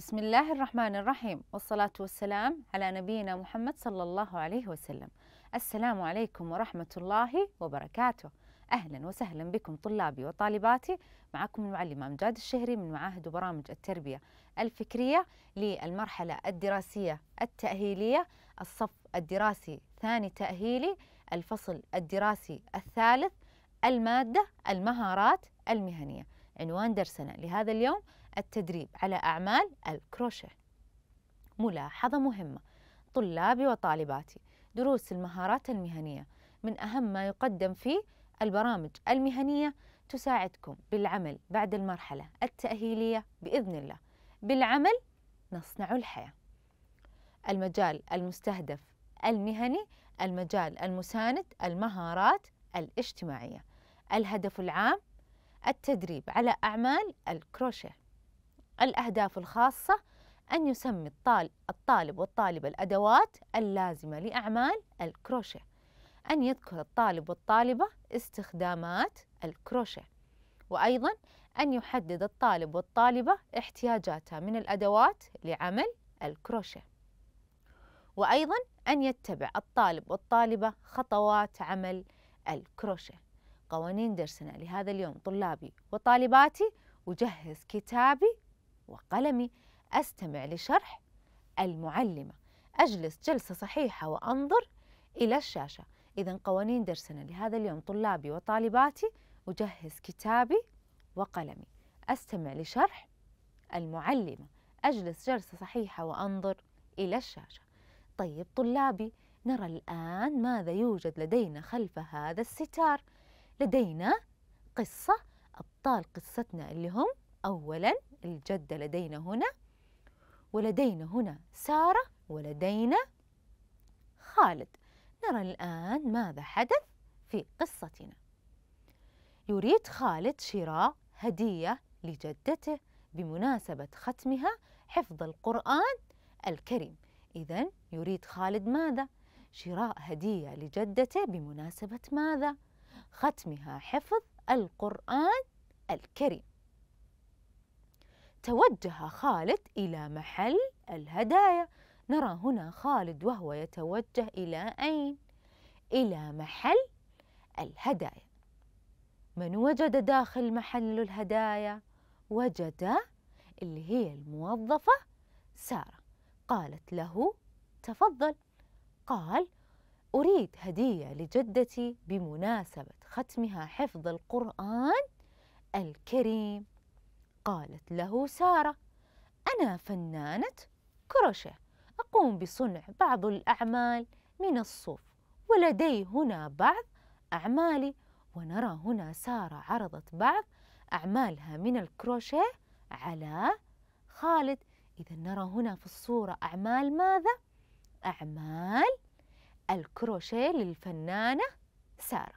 بسم الله الرحمن الرحيم والصلاة والسلام على نبينا محمد صلى الله عليه وسلم السلام عليكم ورحمة الله وبركاته أهلا وسهلا بكم طلابي وطالباتي معكم المعلمة أمجاد الشهري من معاهد وبرامج التربية الفكرية للمرحلة الدراسية التأهيلية الصف الدراسي ثاني تأهيلي الفصل الدراسي الثالث المادة المهارات المهنية عنوان درسنا لهذا اليوم التدريب على أعمال الكروشيه ملاحظة مهمة طلابي وطالباتي دروس المهارات المهنية من أهم ما يقدم في البرامج المهنية تساعدكم بالعمل بعد المرحلة التأهيلية بإذن الله بالعمل نصنع الحياة المجال المستهدف المهني المجال المساند المهارات الاجتماعية الهدف العام التدريب على أعمال الكروشيه الأهداف الخاصة أن يسمي الطالب والطالبة الأدوات اللازمة لأعمال الكروشيه أن يذكر الطالب والطالبة استخدامات الكروشيه وأيضا أن يحدد الطالب والطالبة احتياجاتها من الأدوات لعمل الكروشيه وأيضا أن يتبع الطالب والطالبة خطوات عمل الكروشيه قوانين درسنا لهذا اليوم طلابي وطالباتي وجهز كتابي وقلمي أستمع لشرح المعلمة أجلس جلسة صحيحة وأنظر إلى الشاشة إذا قوانين درسنا لهذا اليوم طلابي وطالباتي أجهز كتابي وقلمي أستمع لشرح المعلمة أجلس جلسة صحيحة وأنظر إلى الشاشة طيب طلابي نرى الآن ماذا يوجد لدينا خلف هذا الستار لدينا قصة أبطال قصتنا اللي هم أولا الجدة لدينا هنا ولدينا هنا سارة ولدينا خالد نرى الآن ماذا حدث في قصتنا يريد خالد شراء هدية لجدته بمناسبة ختمها حفظ القرآن الكريم إذا يريد خالد ماذا؟ شراء هدية لجدته بمناسبة ماذا؟ ختمها حفظ القرآن الكريم توجه خالد إلى محل الهدايا نرى هنا خالد وهو يتوجه إلى أين؟ إلى محل الهدايا من وجد داخل محل الهدايا؟ وجد اللي هي الموظفة سارة قالت له تفضل قال أريد هدية لجدتي بمناسبة ختمها حفظ القرآن الكريم قالت له سارة أنا فنانة كروشيه أقوم بصنع بعض الأعمال من الصوف ولدي هنا بعض أعمالي ونرى هنا سارة عرضت بعض أعمالها من الكروشيه على خالد إذا نرى هنا في الصورة أعمال ماذا؟ أعمال الكروشيه للفنانة سارة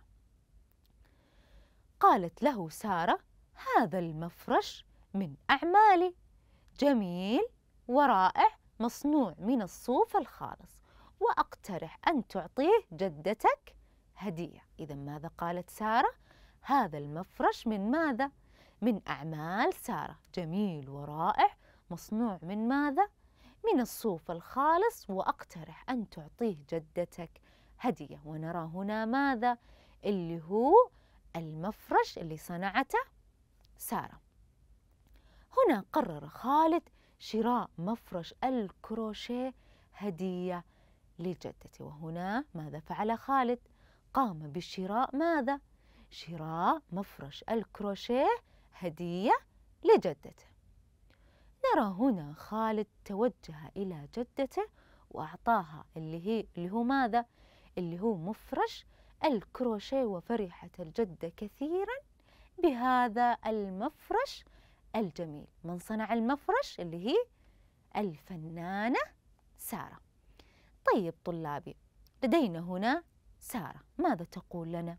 قالت له سارة هذا المفرش من أعمالي جميل ورائع مصنوع من الصوف الخالص وأقترح أن تعطيه جدتك هدية إذا ماذا قالت سارة؟ هذا المفرش من ماذا؟ من أعمال سارة جميل ورائع مصنوع من ماذا؟ من الصوف الخالص وأقترح أن تعطيه جدتك هدية ونرى هنا ماذا؟ اللي هو المفرش اللي صنعته سارة هنا قرر خالد شراء مفرش الكروشيه هدية لجدته وهنا ماذا فعل خالد؟ قام بشراء ماذا؟ شراء مفرش الكروشيه هدية لجدته نرى هنا خالد توجه إلى جدته وأعطاها اللي هي اللي هو ماذا؟ اللي هو مفرش الكروشيه وفرحت الجدة كثيرا بهذا المفرش الجميل من صنع المفرش اللي هي الفنانة سارة طيب طلابي لدينا هنا سارة ماذا تقول لنا؟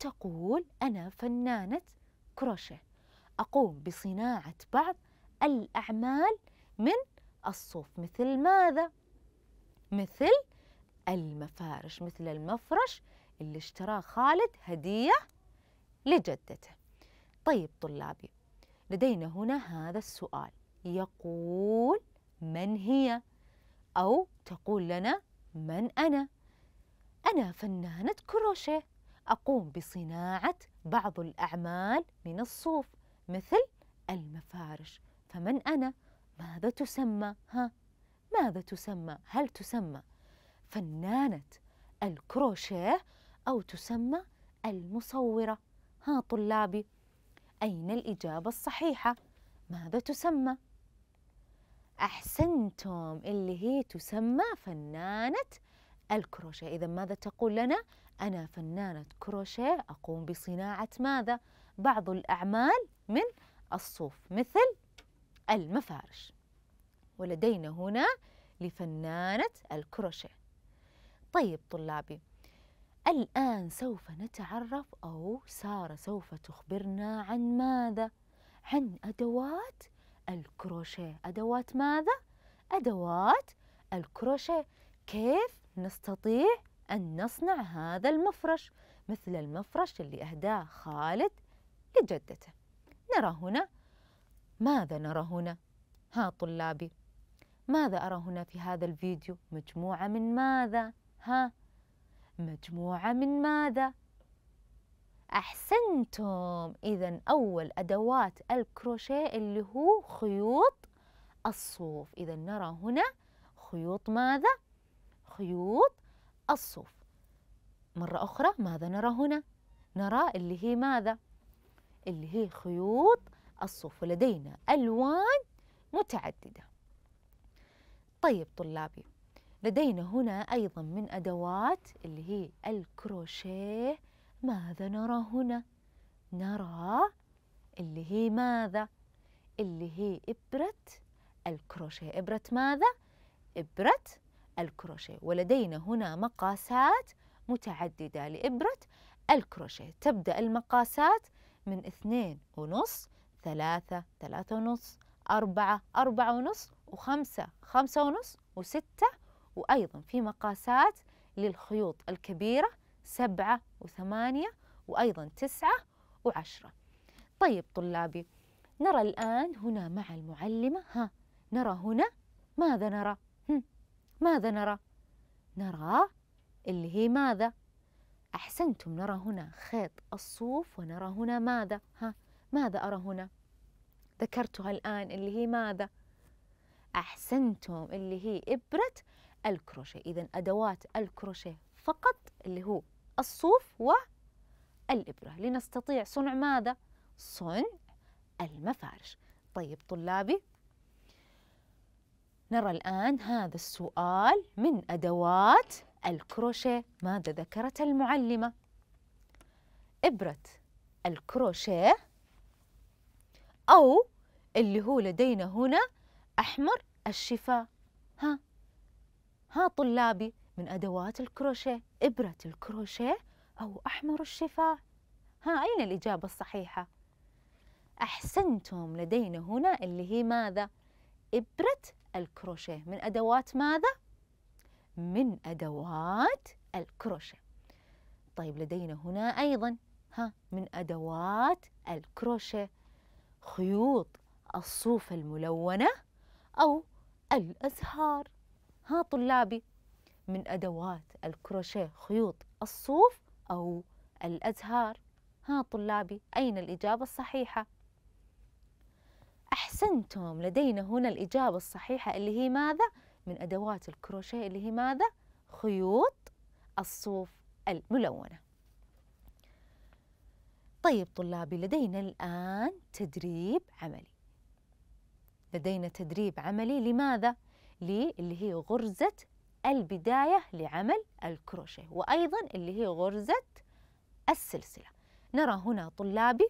تقول أنا فنانة كروشيه أقوم بصناعة بعض الأعمال من الصوف مثل ماذا؟ مثل المفارش مثل المفرش اللي اشتراه خالد هدية لجدته طيب طلابي لدينا هنا هذا السؤال يقول من هي أو تقول لنا من أنا أنا فنانة كروشيه أقوم بصناعة بعض الأعمال من الصوف مثل المفارش فمن أنا؟ ماذا تسمى؟ ها؟ ماذا تسمى؟ هل تسمى فنانة الكروشيه أو تسمى المصورة؟ ها طلابي أين الإجابة الصحيحة؟ ماذا تسمى؟ أحسنتم اللي هي تسمى فنانة الكروشيه إذا ماذا تقول لنا؟ أنا فنانة كروشيه أقوم بصناعة ماذا؟ بعض الأعمال من الصوف مثل المفارش ولدينا هنا لفنانة الكروشيه طيب طلابي الآن سوف نتعرف أو سارة سوف تخبرنا عن ماذا؟ عن أدوات الكروشيه أدوات ماذا؟ أدوات الكروشيه كيف نستطيع أن نصنع هذا المفرش مثل المفرش اللي أهداه خالد لجدته نرى هنا ماذا نرى هنا؟ ها طلابي ماذا أرى هنا في هذا الفيديو؟ مجموعة من ماذا؟ ها مجموعة من ماذا؟ أحسنتم إذا أول أدوات الكروشيه اللي هو خيوط الصوف إذا نرى هنا خيوط ماذا؟ خيوط الصوف مرة أخرى ماذا نرى هنا؟ نرى اللي هي ماذا؟ اللي هي خيوط الصوف ولدينا ألوان متعددة طيب طلابي لدينا هنا أيضا من أدوات اللي هي الكروشيه ماذا نرى هنا؟ نرى اللي هي ماذا؟ اللي هي إبرة الكروشيه إبرة ماذا؟ إبرة الكروشيه ولدينا هنا مقاسات متعددة لإبرة الكروشيه تبدأ المقاسات من اثنين ونص ثلاثة ثلاثة ونص أربعة أربعة ونص وخمسة خمسة ونص وستة وأيضا في مقاسات للخيوط الكبيرة سبعة وثمانية وأيضا تسعة وعشرة طيب طلابي نرى الآن هنا مع المعلمة ها نرى هنا ماذا نرى؟ ماذا نرى؟ نرى اللي هي ماذا؟ أحسنتم نرى هنا خيط الصوف ونرى هنا ماذا؟ ها ماذا أرى هنا؟ ذكرتها الآن اللي هي ماذا؟ أحسنتم اللي هي إبرة الكروشيه إذا أدوات الكروشيه فقط اللي هو الصوف والإبرة لنستطيع صنع ماذا؟ صنع المفارش طيب طلابي نرى الآن هذا السؤال من أدوات الكروشيه ماذا ذكرت المعلمة؟ إبرة الكروشيه أو اللي هو لدينا هنا أحمر الشفاه ها ها طلابي من أدوات الكروشيه إبرة الكروشيه أو أحمر الشفاه ها أين الإجابة الصحيحة؟ أحسنتم لدينا هنا اللي هي ماذا؟ إبرة الكروشيه من أدوات ماذا؟ من أدوات الكروشيه طيب لدينا هنا أيضا ها من أدوات الكروشيه خيوط الصوف الملونة أو الأزهار ها طلابي من أدوات الكروشيه خيوط الصوف أو الأزهار ها طلابي أين الإجابة الصحيحة؟ أحسنتم لدينا هنا الإجابة الصحيحة اللي هي ماذا؟ من أدوات الكروشيه اللي هي ماذا؟ خيوط الصوف الملونة طيب طلابي لدينا الآن تدريب عملي لدينا تدريب عملي لماذا؟ لي اللي هي غرزة البداية لعمل الكروشيه وأيضا اللي هي غرزة السلسلة نرى هنا طلابي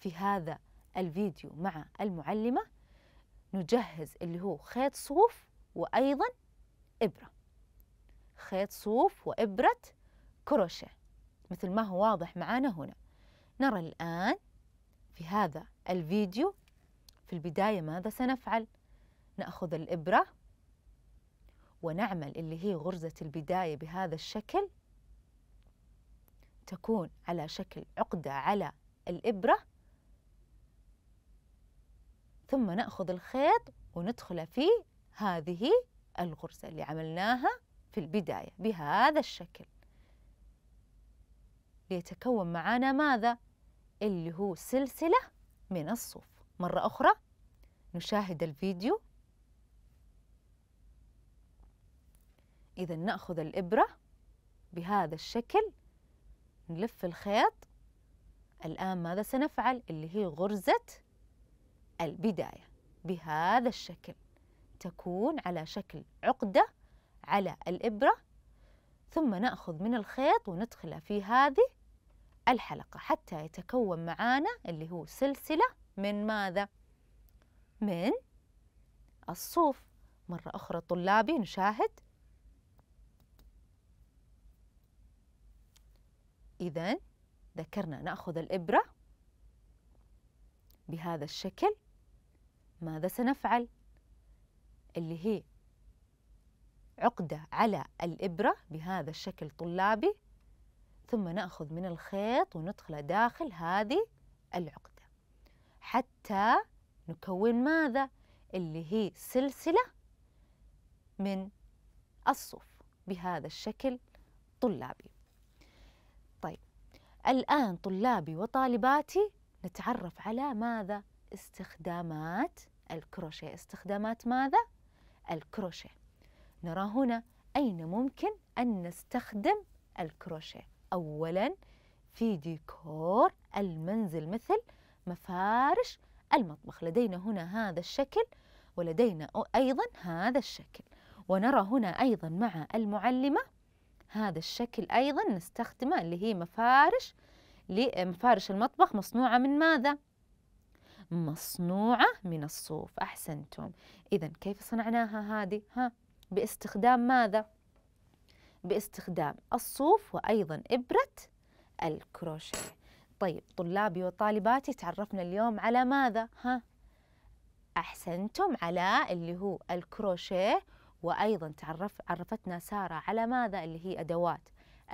في هذا الفيديو مع المعلمة نجهز اللي هو خيط صوف وأيضا إبرة خيط صوف وإبرة كروشيه مثل ما هو واضح معانا هنا نرى الآن في هذا الفيديو في البداية ماذا سنفعل؟ نأخذ الإبرة ونعمل اللي هي غرزة البداية بهذا الشكل تكون على شكل عقدة على الإبرة ثم نأخذ الخيط وندخله في هذه الغرزة اللي عملناها في البداية بهذا الشكل ليتكون معانا ماذا؟ اللي هو سلسلة من الصوف مرة أخرى نشاهد الفيديو إذا نأخذ الإبرة بهذا الشكل نلف الخيط الآن ماذا سنفعل اللي هي غرزة البداية بهذا الشكل تكون على شكل عقدة على الإبرة ثم نأخذ من الخيط وندخله في هذه الحلقة حتى يتكون معانا اللي هو سلسلة من ماذا؟ من الصوف مرة أخرى طلابي نشاهد إذا ذكرنا نأخذ الإبرة بهذا الشكل ماذا سنفعل؟ اللي هي عقدة على الإبرة بهذا الشكل طلابي ثم نأخذ من الخيط وندخله داخل هذه العقدة حتى نكون ماذا؟ اللي هي سلسلة من الصوف بهذا الشكل طلابي الآن طلابي وطالباتي نتعرف على ماذا استخدامات الكروشيه استخدامات ماذا الكروشيه نرى هنا أين ممكن أن نستخدم الكروشيه أولا في ديكور المنزل مثل مفارش المطبخ لدينا هنا هذا الشكل ولدينا أيضا هذا الشكل ونرى هنا أيضا مع المعلمة هذا الشكل أيضا نستخدمه اللي هي مفارش لمفارش المطبخ مصنوعة من ماذا؟ مصنوعة من الصوف أحسنتم إذا كيف صنعناها هذه؟ ها باستخدام ماذا؟ باستخدام الصوف وأيضا إبرة الكروشيه طيب طلابي وطالباتي تعرفنا اليوم على ماذا؟ ها أحسنتم على اللي هو الكروشيه وأيضا تعرف عرفتنا سارة على ماذا اللي هي أدوات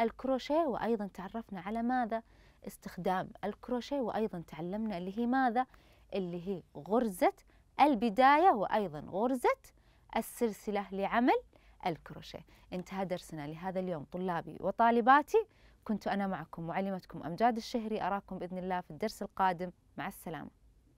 الكروشيه وأيضا تعرفنا على ماذا استخدام الكروشيه وأيضا تعلمنا اللي هي ماذا اللي هي غرزة البداية وأيضا غرزة السلسلة لعمل الكروشيه انتهى درسنا لهذا اليوم طلابي وطالباتي كنت أنا معكم معلمتكم أمجاد الشهري أراكم بإذن الله في الدرس القادم مع السلامة